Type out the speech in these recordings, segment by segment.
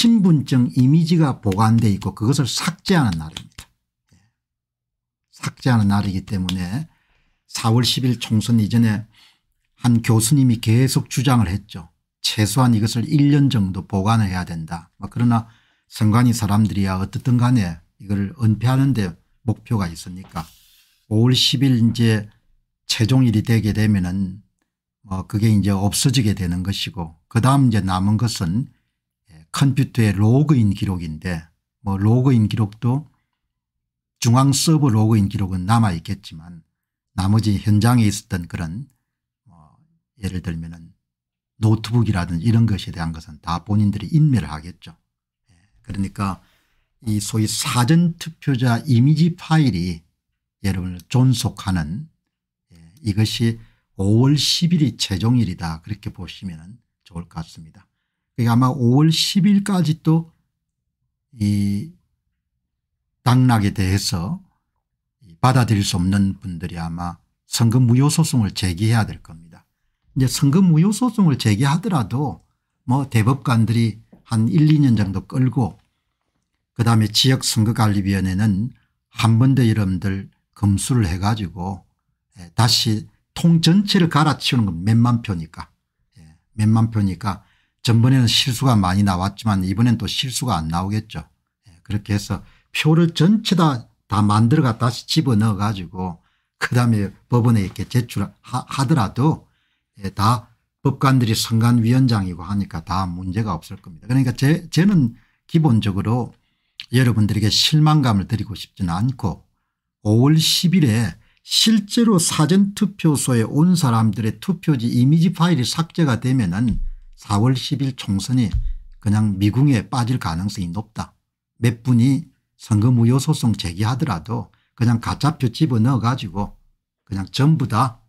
신분증 이미지가 보관돼 있고 그것을 삭제하는 날입니다. 삭제하는 날이기 때문에 4월 10일 총선 이전에 한 교수님이 계속 주장을 했죠. 최소한 이것을 1년 정도 보관을 해야 된다. 뭐 그러나 선관위 사람들이야 어떻든 간에 이걸 은폐하는 데 목표가 있으니까 5월 10일 이제 최종일이 되게 되면은 뭐 그게 이제 없어지게 되는 것이고 그 다음 이제 남은 것은 컴퓨터의 로그인 기록인데 뭐 로그인 기록도 중앙 서버 로그인 기록은 남아 있겠지만 나머지 현장에 있었던 그런 뭐 예를 들면 노트북이라든지 이런 것에 대한 것은 다 본인들이 인멸을 하겠죠. 예, 그러니까 이 소위 사전투표자 이미지 파일이 여러분을 존속하는 예, 이것이 5월 10일이 최종일이다 그렇게 보시면 좋을 것 같습니다. 그게 그러니까 아마 5월 10일까지 또 이 당락에 대해서 받아들일 수 없는 분들이 아마 선거 무효 소송을 제기해야 될 겁니다. 이제 선거 무효 소송을 제기하더라도 뭐 대법관들이 한 1, 2년 정도 끌고 그다음에 지역 선거관리위원회는 한 번더 여러분들 검수를 해가지고 예, 다시 통 전체를 갈아치우는 건 몇만 표니까 예, 몇만 표니까 전번에는 실수가 많이 나왔지만 이번엔 또 실수가 안 나오겠죠. 예, 그렇게 해서 표를 전체 다, 다 만들어가 다시 집어넣어 가지고 그 다음에 법원에 이렇게 제출하더라도 예, 다 법관들이 선관위원장이고 하니까 다 문제가 없을 겁니다. 그러니까 제, 저는 기본적으로 여러분들에게 실망감을 드리고 싶지는 않고 5월 10일에 실제로 사전투표소에 온 사람들의 투표지 이미지 파일이 삭제가 되면 은 4월 10일 총선이 그냥 미궁에 빠질 가능성이 높다. 몇 분이 선거 무효 소송 제기하더라도 그냥 가짜표 집어넣어 가지고 그냥 전부 다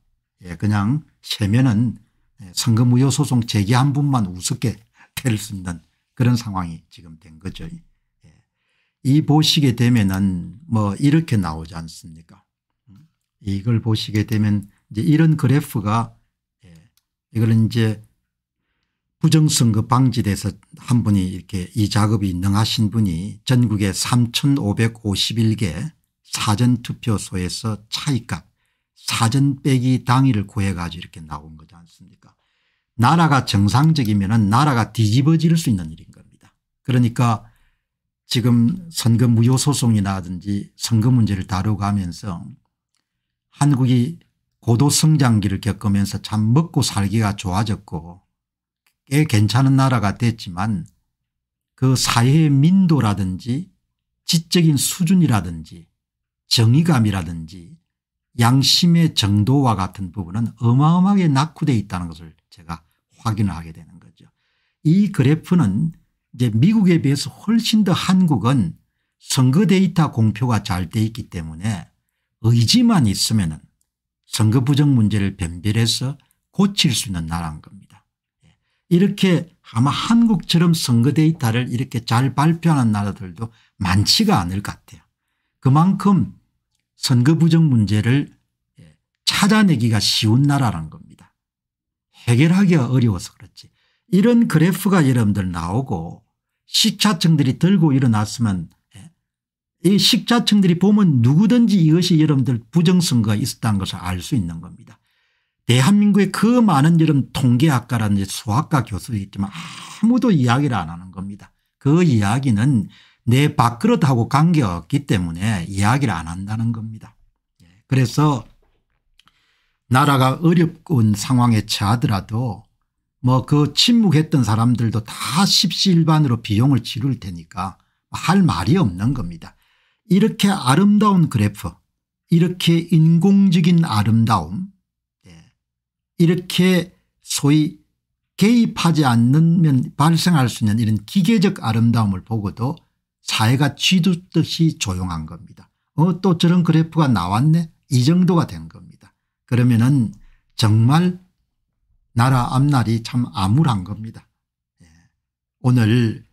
예, 그냥 세면은 예, 선거 무효 소송 제기한 분만 우습게 될 수 있는 그런 상황이 지금 된 거죠. 예. 이 보시게 되면은 뭐 이렇게 나오지 않습니까 음, 이걸 보시게 되면 이제 이런 그래프가 이걸 이제 부정선거 방지돼서 한 분이 이렇게 이 작업이 능하신 분이 전국에 3551개 사전투표소에서 차이값 사전 빼기 당일을 구해가지고 이렇게 나온 거지 않습니까 나라가 정상적이면 은 나라가 뒤집어질 수 있는 일인 겁니다. 그러니까 지금 선거 무효 소송이라든지 선거 문제를 다루고 하면서 한국이 고도 성장기를 겪으면서 참 먹고 살기가 좋아졌고 꽤 예, 괜찮은 나라가 됐지만 그 사회의 민도라든지 지적인 수준이라든지 정의감이라든지 양심의 정도와 같은 부분은 어마어마하게 낙후되어 있다는 것을 제가 확인을 하게 되는 거죠. 이 그래프는 이제 미국에 비해서 훨씬 더 한국은 선거 데이터 공표가 잘 돼 있기 때문에 의지만 있으면 선거 부정 문제를 변별해서 고칠 수 있는 나라인 겁니다. 이렇게 아마 한국처럼 선거 데이터를 이렇게 잘 발표하는 나라들도 많지가 않을 것 같아요. 그만큼 선거 부정 문제를 예, 찾아내기가 쉬운 나라란 겁니다. 해결하기가 어려워서 그렇지. 이런 그래프가 여러분들 나오고 식자층들이 들고 일어났으면 예, 이 식자층들이 보면 누구든지 이것이 여러분들 부정선거가 있었다는 것을 알 수 있는 겁니다. 대한민국의 그 많은 이름 통계학과라든지 수학과 교수이겠지만 아무도 이야기를 안 하는 겁니다. 그 이야기는 내 밥그릇하고 관계 없기 때문에 이야기를 안 한다는 겁니다. 예, 그래서 나라가 어렵운 상황에 처하더라도 뭐 그 침묵했던 사람들도 다 십시일반으로 비용을 지를 테니까 할 말이 없는 겁니다. 이렇게 아름다운 그래프 이렇게 인공적인 아름다움 이렇게 소위 개입하지 않는면 발생할 수 있는 이런 기계적 아름다움을 보고도 사회가 쥐듯이 조용한 겁니다. 어, 또 저런 그래프가 나왔네 이 정도가 된 겁니다. 그러면은 정말 나라 앞날이 참 암울한 겁니다. 예. 오늘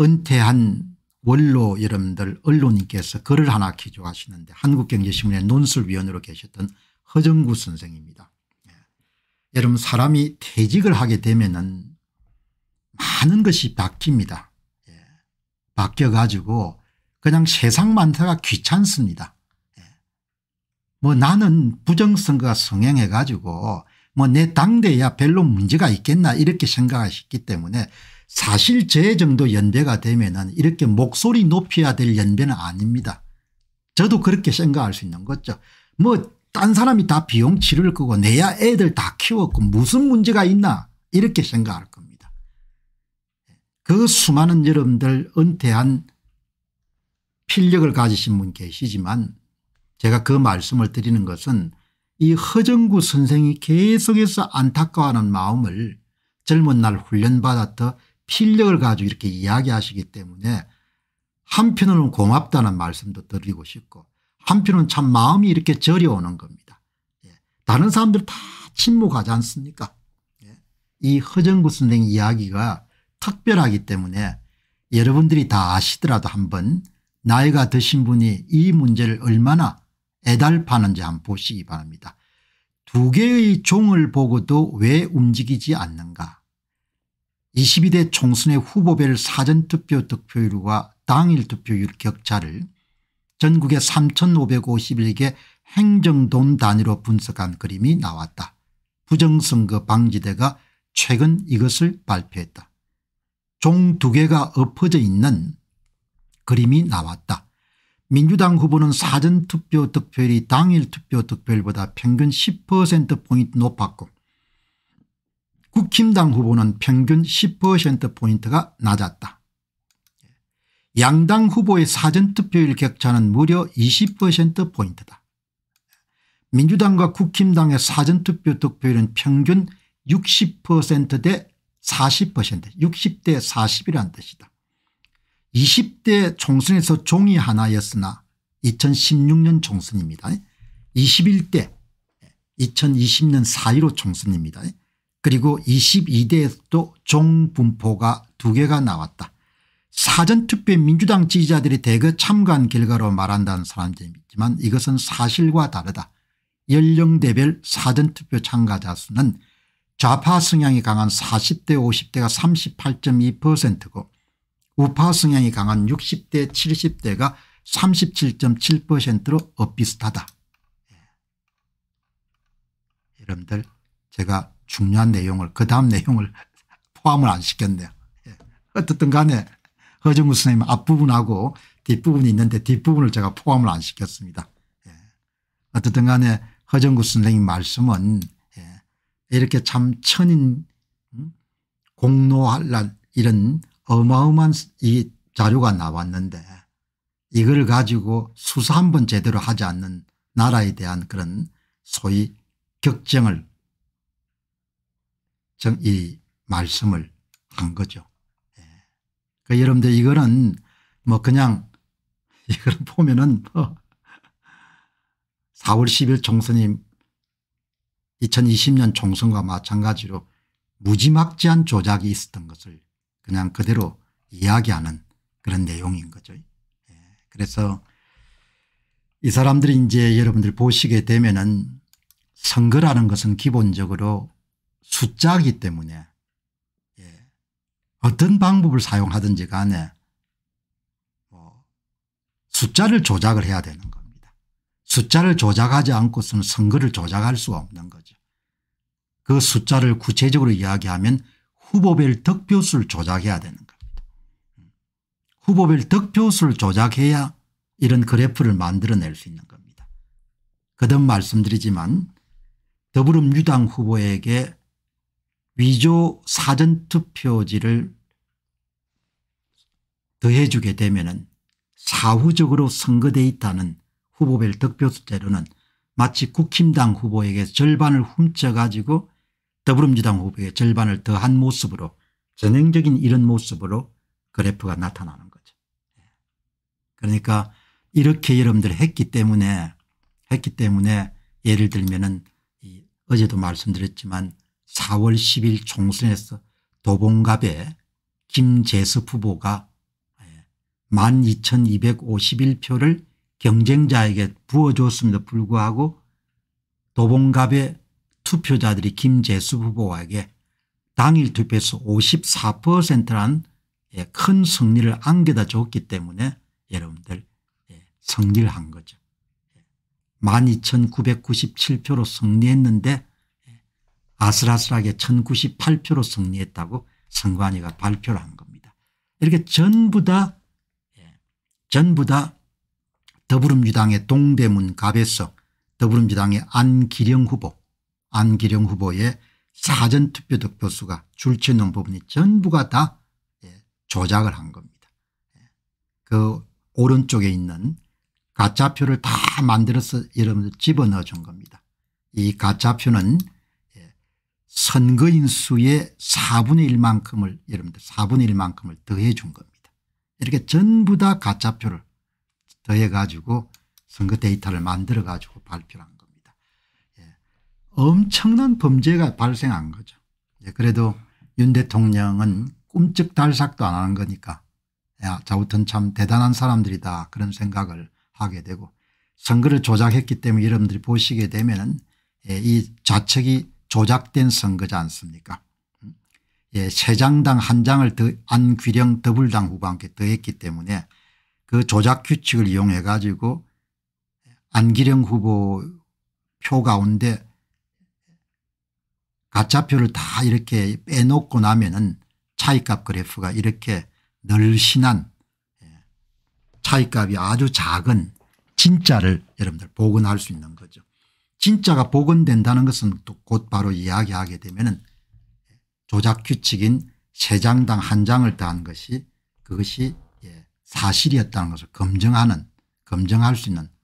은퇴한 원로 여러분들 언론인께서 글을 하나 기조하시는데 한국경제신문의 논술위원으로 계셨던 허정구 선생입니다. 예. 여러분 사람이 퇴직을 하게 되면은 많은 것이 바뀝니다. 예. 바뀌어가지고 그냥 세상 많다가 귀찮습니다. 예. 뭐 나는 부정선거가 성행해가지고 뭐 내 당대야 별로 문제가 있겠나 이렇게 생각하셨기 때문에 사실 제 정도 연배가 되면은 이렇게 목소리 높여야 될 연배는 아닙니다. 저도 그렇게 생각할 수 있는 거죠. 뭐딴 사람이 다 비용 치를 거고 내야 애들 다 키웠고 무슨 문제가 있나 이렇게 생각할 겁니다. 그 수많은 여러분들 은퇴한 필력을 가지신 분 계시지만 제가 그 말씀을 드리는 것은 이 허정구 선생이 계속해서 안타까워하는 마음을 젊은 날 훈련받았던 필력을 가지고 이렇게 이야기하시기 때문에 한편으로는 고맙다는 말씀도 드리고 싶고 한편은 참 마음이 이렇게 저려오는 겁니다. 예. 다른 사람들 다 침묵하지 않습니까 예. 이 허정구 선생 님 이야기가 특별하기 때문에 여러분들이 다 아시더라도 한번 나이가 드신 분이 이 문제를 얼마나 애달파는지 한번 보시기 바랍니다. 두 개의 종을 보고도 왜 움직이지 않는가 22대 총선의 후보별 사전투표 득표율과 당일 투표율 격차를 전국의 3551개 행정돈 단위로 분석한 그림이 나왔다. 부정선거 방지대가 최근 이것을 발표했다. 종 두 개가 엎어져 있는 그림이 나왔다. 민주당 후보는 사전투표 득표율이 당일 투표 득표율보다 평균 10%포인트 높았고 국힘당 후보는 평균 10%포인트가 낮았다. 양당 후보의 사전투표율 격차는 무려 20%포인트다. 민주당과 국힘당의 사전투표 득표율은 평균 60%대 40% 60대 40이란 뜻이다. 20대 총선에서 종이 하나였으나 2016년 총선입니다. 21대 2020년 4.15 총선입니다. 그리고 22대에도 종 분포가 두 개가 나왔다. 사전투표에 민주당 지지자들이 대거 참가한 결과로 말한다는 사람도 있지만 이것은 사실과 다르다. 연령대별 사전투표 참가자 수는 좌파 성향이 강한 40대 50대가 38.2%고 우파 성향이 강한 60대 70대가 37.7%로 엇비슷하다. 예. 여러분들 제가 중요한 내용을 그 다음 내용을 포함을 안 시켰네요. 예. 어떻든 간에 허정우 그 선생님 앞부분하고 뒷부분이 있는데 뒷부분을 제가 포함을 안 시켰습니다. 예. 어쨌든 간에 허정구 선생님 말씀은 예. 이렇게 참 천인 음, 공로할란 이런 어마어마한 이 자료가 나왔는데 이걸 가지고 수사 한 번 제대로 하지 않는 나라에 대한 그런 소위 격정을 정이 말씀을 한 거죠. 그러니까 여러분들 이거는 뭐 그냥 이걸 보면은 뭐 4월 10일 총선이 2020년 총선과 마찬가지로 무지막지한 조작이 있었던 것을 그냥 그대로 이야기하는 그런 내용인 거죠. 예. 그래서 이 사람들이 이제 여러분들 보시게 되면은 선거라는 것은 기본적으로 숫자기 때문에 어떤 방법을 사용하든지 간에 뭐 숫자를 조작을 해야 되는 겁니다. 숫자를 조작하지 않고서는 선거를 조작할 수가 없는 거죠. 그 숫자를 구체적으로 이야기하면 후보별 득표수를 조작해야 되는 겁니다. 후보별 득표수를 조작해야 이런 그래프를 만들어낼 수 있는 겁니다. 그든 말씀드리지만 더불어민주당 후보에게 위조 사전투표지를 더해주게 되면 사후적으로 선거돼 있다는 후보별 득표수제로는 마치 국힘당 후보에게 절반을 훔쳐가지고 더불어민주당 후보에게 절반을 더한 모습으로 전형적인 이런 모습으로 그래프가 나타나는 거죠. 그러니까 이렇게 여러분들 했기 때문에 했기 때문에 예를 들면은 어제도 말씀드렸지만 4월 10일 총선에서 도봉갑에 김재섭 후보가 12,251표를 경쟁자에게 부어줬음에도 불구하고 도봉갑의 투표자들이 김재수 후보에게 당일 투표에서 54%라는 예, 큰 승리를 안겨다 줬기 때문에 여러분들 예, 승리를 한 거죠. 12,997표로 승리했는데 예, 아슬아슬하게 1,098표로 승리했다고 선관위가 발표를 한 겁니다. 이렇게 전부 다 전부 다 더불어민주당의 동대문 가배석 더불어민주당의 안기령 후보 안기령 후보의 사전투표 득표수가 줄치는 부분이 전부가 다 예, 조작을 한 겁니다. 예. 그 오른쪽에 있는 가짜표를 다 만들어서 여러분들 집어넣어 준 겁니다. 이 가짜표는 예, 선거인 수의 4분의 1만큼을 여러분들 4분의 1만큼을 더해 준 겁니다. 이렇게 전부 다 가짜표를 더해가지고 선거 데이터를 만들어가지고 발표를 한 겁니다. 예. 엄청난 범죄가 발생한 거죠. 예. 그래도 윤 대통령은 꿈쩍달싹도 안 하는 거니까 야 자우튼 참 대단한 사람들이다 그런 생각을 하게 되고 선거를 조작했기 때문에 여러분들이 보시게 되면 은이 예, 좌측이 조작된 선거지 않습니까 예, 세 장당 한 장을 더 안귀령 더블당 후보와 함께 더했기 때문에 그 조작 규칙을 이용해 가지고 안기령 후보 표 가운데 가짜표를 다 이렇게 빼놓고 나면은 차이값 그래프가 이렇게 널씬한 예, 차이값이 아주 작은 진짜를 여러분들 복원할 수 있는 거죠. 진짜가 복원된다는 것은 또 곧바로 이야기하게 되면은 조작 규칙인 세장당한 장을 더한 것이 그것이 예, 사실이었다는 것을 검증하는 검증할 수 있는